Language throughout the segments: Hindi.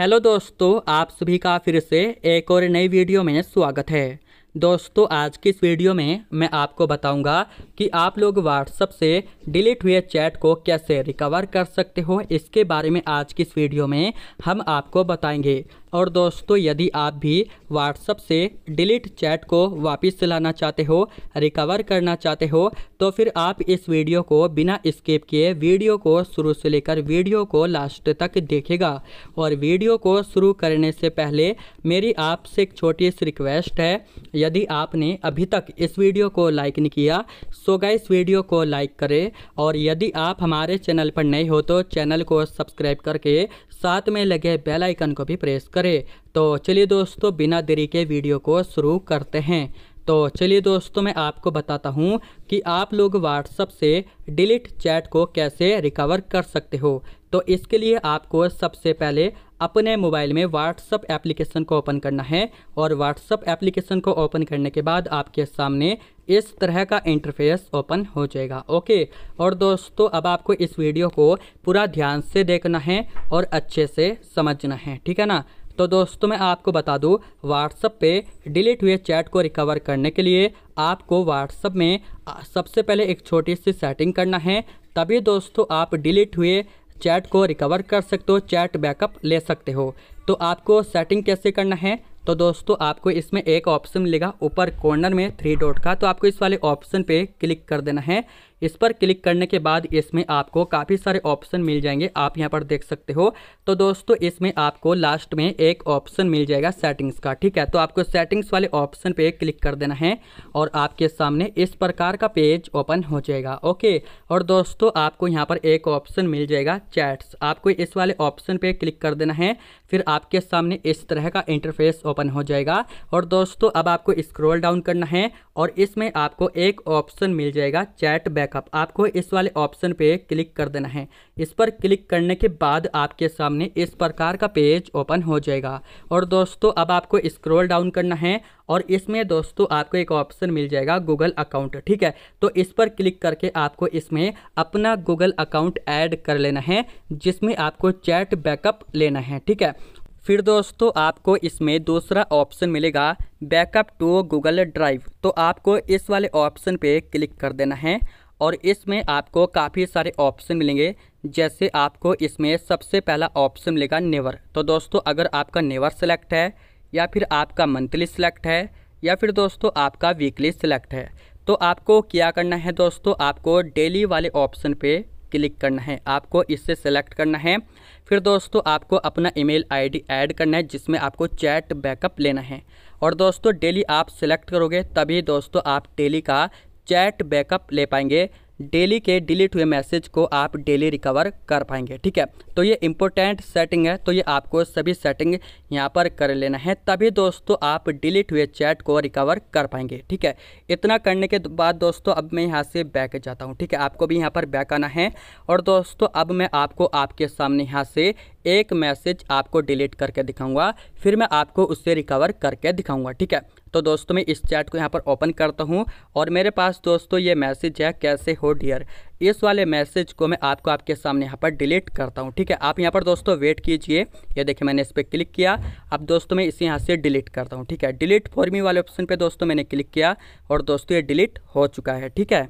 हेलो दोस्तों आप सभी का फिर से एक और नई वीडियो में स्वागत है दोस्तों आज की इस वीडियो में मैं आपको बताऊंगा कि आप लोग व्हाट्सअप से डिलीट हुए चैट को कैसे रिकवर कर सकते हो इसके बारे में आज की इस वीडियो में हम आपको बताएंगे और दोस्तों यदि आप भी व्हाट्सअप से डिलीट चैट को वापस चलाना चाहते हो रिकवर करना चाहते हो तो फिर आप इस वीडियो को बिना स्किप किए वीडियो को शुरू से लेकर वीडियो को लास्ट तक देखेगा और वीडियो को शुरू करने से पहले मेरी आपसे एक छोटी सी रिक्वेस्ट है यदि आपने अभी तक इस वीडियो को लाइक नहीं किया सो गए इस वीडियो को लाइक करें और यदि आप हमारे चैनल पर नए हो तो चैनल को सब्सक्राइब करके साथ में लगे बेल आइकन को भी प्रेस करें करें तो चलिए दोस्तों बिना देरी के वीडियो को शुरू करते हैं तो चलिए दोस्तों मैं आपको बताता हूँ कि आप लोग व्हाट्सअप से डिलीट चैट को कैसे रिकवर कर सकते हो तो इसके लिए आपको सबसे पहले अपने मोबाइल में व्हाट्सअप एप्लीकेशन को ओपन करना है और व्हाट्सअप एप्लीकेशन को ओपन करने के बाद आपके सामने इस तरह का इंटरफेस ओपन हो जाएगा ओके और दोस्तों अब आपको इस वीडियो को पूरा ध्यान से देखना है और अच्छे से समझना है ठीक है ना तो दोस्तों मैं आपको बता दूँ व्हाट्सअप पे डिलीट हुए चैट को रिकवर करने के लिए आपको व्हाट्सअप में सबसे पहले एक छोटी सी सेटिंग करना है तभी दोस्तों आप डिलीट हुए चैट को रिकवर कर सकते हो चैट बैकअप ले सकते हो तो आपको सेटिंग कैसे करना है तो दोस्तों आपको इसमें एक ऑप्शन मिलेगा ऊपर कॉर्नर में थ्री डॉट का तो आपको इस वाले ऑप्शन पे क्लिक कर देना है इस पर क्लिक करने के बाद इसमें आपको काफ़ी सारे ऑप्शन मिल जाएंगे आप यहाँ पर देख सकते हो तो दोस्तों इसमें आपको लास्ट में एक ऑप्शन मिल जाएगा सेटिंग्स का ठीक है तो आपको सेटिंग्स वाले ऑप्शन पे क्लिक कर देना है और आपके सामने इस प्रकार का पेज ओपन हो जाएगा ओके और दोस्तों आपको यहाँ पर एक ऑप्शन मिल जाएगा चैट्स आपको इस वाले ऑप्शन पर क्लिक कर देना है फिर आपके सामने इस तरह का इंटरफेस ओपन हो जाएगा और दोस्तों अब आपको स्क्रॉल डाउन करना है और इसमें आपको एक ऑप्शन मिल जाएगा चैट बैक बैकअप आपको इस वाले ऑप्शन पे क्लिक कर देना है इस पर क्लिक करने के बाद आपके सामने इस प्रकार का पेज ओपन हो जाएगा और दोस्तों अब आपको स्क्रॉल डाउन करना है और इसमें दोस्तों आपको एक ऑप्शन मिल जाएगा गूगल अकाउंट ठीक है तो इस पर क्लिक करके आपको इसमें अपना गूगल अकाउंट ऐड कर लेना है जिसमें आपको चैट बैकअप लेना है ठीक है फिर दोस्तों आपको इसमें दूसरा ऑप्शन मिलेगा बैकअप टू गूगल ड्राइव तो आपको इस वाले ऑप्शन पे क्लिक कर देना है और इसमें आपको काफ़ी सारे ऑप्शन मिलेंगे जैसे आपको इसमें सबसे पहला ऑप्शन मिलेगा नेवर तो दोस्तों अगर आपका नेवर सेलेक्ट है या फिर आपका मंथली सिलेक्ट है या फिर दोस्तों आपका वीकली सिलेक्ट है तो आपको क्या करना है दोस्तों आपको डेली वाले ऑप्शन पे क्लिक करना है आपको इससे सेलेक्ट करना है फिर दोस्तों आपको अपना ईमेल आईडी ऐड करना है जिसमें आपको चैट बैकअप लेना है और दोस्तों डेली आप सेलेक्ट करोगे तभी दोस्तों आप डेली का चैट बैकअप ले पाएंगे डेली के डिलीट हुए मैसेज को आप डेली रिकवर कर पाएंगे ठीक है तो ये इंपॉर्टेंट सेटिंग है तो ये आपको सभी सेटिंग यहाँ पर कर लेना है तभी दोस्तों आप डिलीट हुए चैट को रिकवर कर पाएंगे ठीक है इतना करने के बाद दोस्तों अब मैं यहाँ से बैक जाता हूँ ठीक है आपको भी यहाँ पर बैक आना है और दोस्तों अब मैं आपको आपके सामने यहाँ से एक मैसेज आपको डिलीट करके दिखाऊंगा फिर मैं आपको उससे रिकवर करके दिखाऊंगा ठीक है तो दोस्तों मैं इस चैट को यहाँ पर ओपन करता हूँ और मेरे पास दोस्तों ये मैसेज है कैसे हो डियर इस वाले मैसेज को मैं आपको आपके सामने यहाँ पर डिलीट करता हूँ ठीक है आप यहाँ पर दोस्तों वेट कीजिए ये देखिए मैंने इस पर क्लिक किया अब दोस्तों मैं इसे यहाँ से डिलीट करता हूँ ठीक है डिलीट फॉर्मी वाले ऑप्शन पर दोस्तों मैंने क्लिक किया और दोस्तों ये डिलीट हो चुका है ठीक है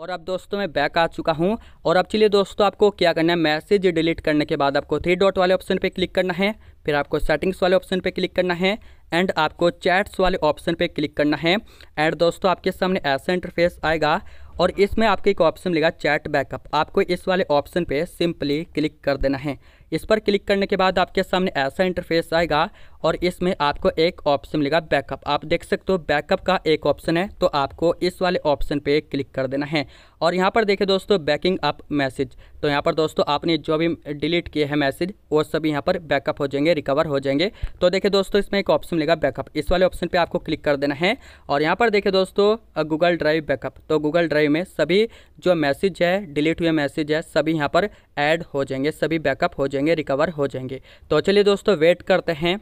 और अब दोस्तों मैं बैक आ चुका हूं और अब चलिए दोस्तों आपको क्या करना है मैसेज डिलीट करने के बाद आपको थ्री डॉट वाले ऑप्शन पे क्लिक करना है फिर आपको सेटिंग्स वाले ऑप्शन पे क्लिक करना है एंड आपको चैट्स वाले ऑप्शन पे क्लिक करना है एंड दोस्तों आपके सामने ऐसा इंटरफेस आएगा और इसमें आपको एक ऑप्शन मिलेगा चैट बैकअप आपको इस वाले ऑप्शन पर सिंपली क्लिक कर देना है इस पर क्लिक करने के बाद आपके सामने ऐसा इंटरफेस आएगा और इसमें आपको एक ऑप्शन मिलेगा बैकअप आप देख सकते हो बैकअप का एक ऑप्शन है तो आपको इस वाले ऑप्शन पे क्लिक कर देना है और यहाँ पर देखें दोस्तों बैकिंग अप मैसेज तो यहाँ पर दोस्तों आपने जो भी डिलीट किए हैं मैसेज वो सब यहाँ पर बैकअप हो जाएंगे रिकवर हो जाएंगे तो देखे दोस्तों इसमें एक ऑप्शन मिलेगा बैकअप इस वाले ऑप्शन पर आपको क्लिक कर देना है और यहाँ पर देखें दोस्तों गूगल ड्राइव बैकअप तो गूगल ड्राइव में सभी जो मैसेज है डिलीट हुए मैसेज है सभी यहाँ पर ऐड हो जाएंगे सभी बैकअप हो जाएंगे जाएंगे रिकवर हो जाएंगे तो चलिए दोस्तों वेट करते हैं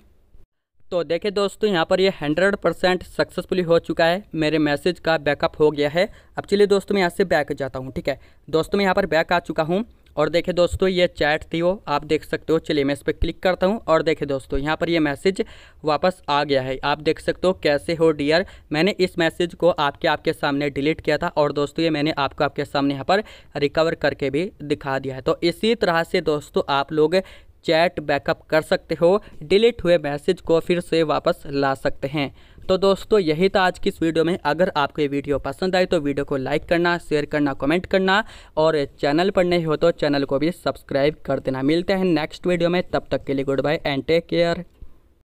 तो देखिए दोस्तों यहाँ पर ये हंड्रेड परसेंट सक्सेसफुली हो चुका है मेरे मैसेज का बैकअप हो गया है अब चलिए दोस्तों मैं यहाँ से बैक जाता हूँ ठीक है दोस्तों मैं यहाँ पर बैक आ चुका हूँ और देखिए दोस्तों ये चैट थी वो आप देख सकते हो चलिए मैं इस पर क्लिक करता हूँ और देखिए दोस्तों यहाँ पर ये मैसेज वापस आ गया है आप देख सकते हो कैसे हो डियर मैंने इस मैसेज को आपके आपके सामने डिलीट किया था और दोस्तों ये मैंने आपको आपके सामने यहाँ पर रिकवर करके भी दिखा दिया है तो इसी तरह से दोस्तों आप लोग चैट बैकअप कर सकते हो डिलीट हुए मैसेज को फिर से वापस ला सकते हैं तो दोस्तों यही था आज की इस वीडियो में अगर आपको ये वीडियो पसंद आई तो वीडियो को लाइक करना शेयर करना कमेंट करना और चैनल पर नहीं हो तो चैनल को भी सब्सक्राइब कर देना मिलते हैं नेक्स्ट वीडियो में तब तक के लिए good bye and take care